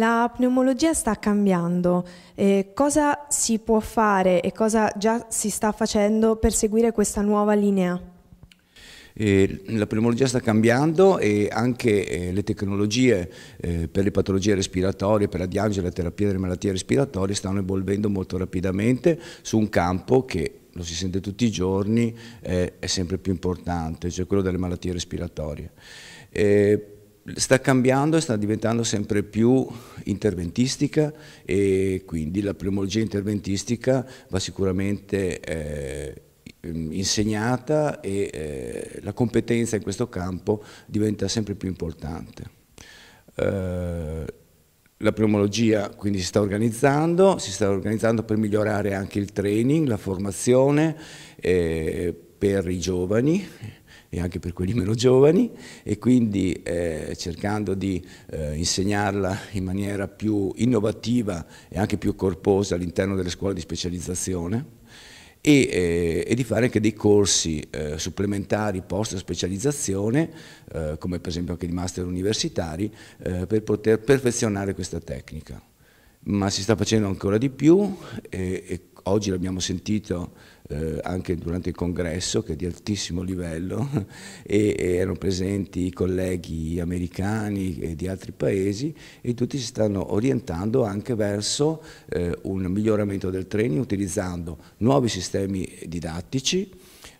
La pneumologia sta cambiando. Eh, cosa si può fare e cosa già si sta facendo per seguire questa nuova linea? la pneumologia sta cambiando e anche eh, le tecnologie eh, per le patologie respiratorie, per la diagnosi e la terapia delle malattie respiratorie stanno evolvendo molto rapidamente su un campo che lo si sente tutti i giorni, eh, è sempre più importante, cioè quello delle malattie respiratorie sta cambiando e sta diventando sempre più interventistica e quindi la pneumologia interventistica va sicuramente eh, insegnata e eh, la competenza in questo campo diventa sempre più importante. Eh, la pneumologia quindi si sta organizzando, si sta organizzando per migliorare anche il training, la formazione eh, per i giovani e anche per quelli meno giovani e quindi eh, cercando di eh, insegnarla in maniera più innovativa e anche più corposa all'interno delle scuole di specializzazione. E, eh, e, di fare anche dei corsi eh, supplementari post specializzazione, eh, come per esempio anche di master universitari, eh, per poter perfezionare questa tecnica. Ma si sta facendo ancora di più e, eh, e oggi l'abbiamo sentito eh, anche durante il congresso che è di altissimo livello e, e erano presenti i colleghi americani e di altri paesi e tutti si stanno orientando anche verso eh, un miglioramento del training utilizzando nuovi sistemi didattici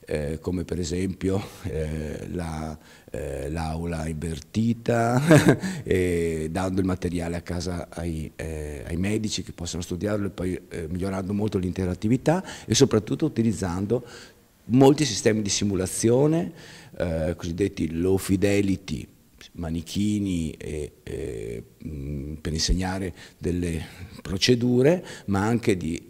eh, come per esempio eh, la eh, l'aula invertita, dando il materiale a casa ai, eh, ai, medici che possano studiarlo e poi eh, migliorando molto l'interattività e soprattutto utilizzando molti sistemi di simulazione, eh, cosiddetti low fidelity, manichini e, e, mh, mm, per insegnare delle procedure, ma anche di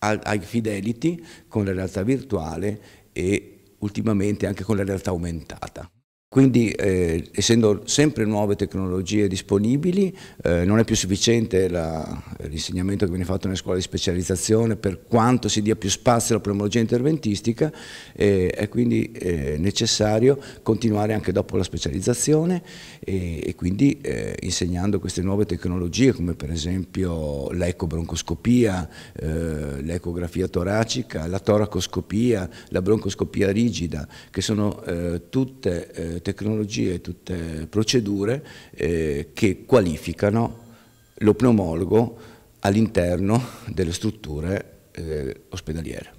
high fidelity con la realtà virtuale e ultimamente anche con la realtà aumentata. Quindi eh, essendo sempre nuove tecnologie disponibili eh, non è più sufficiente l'insegnamento che viene fatto nelle scuole di specializzazione per quanto si dia più spazio alla pneumologia interventistica eh, è quindi eh, necessario continuare anche dopo la specializzazione e, e quindi eh, insegnando queste nuove tecnologie come per esempio l'ecobroncoscopia, eh, l'ecografia toracica, la toracoscopia, la broncoscopia rigida che sono tutte tecnologie e tutte procedure eh, che qualificano l'opnomologo all'interno delle strutture eh, ospedaliere.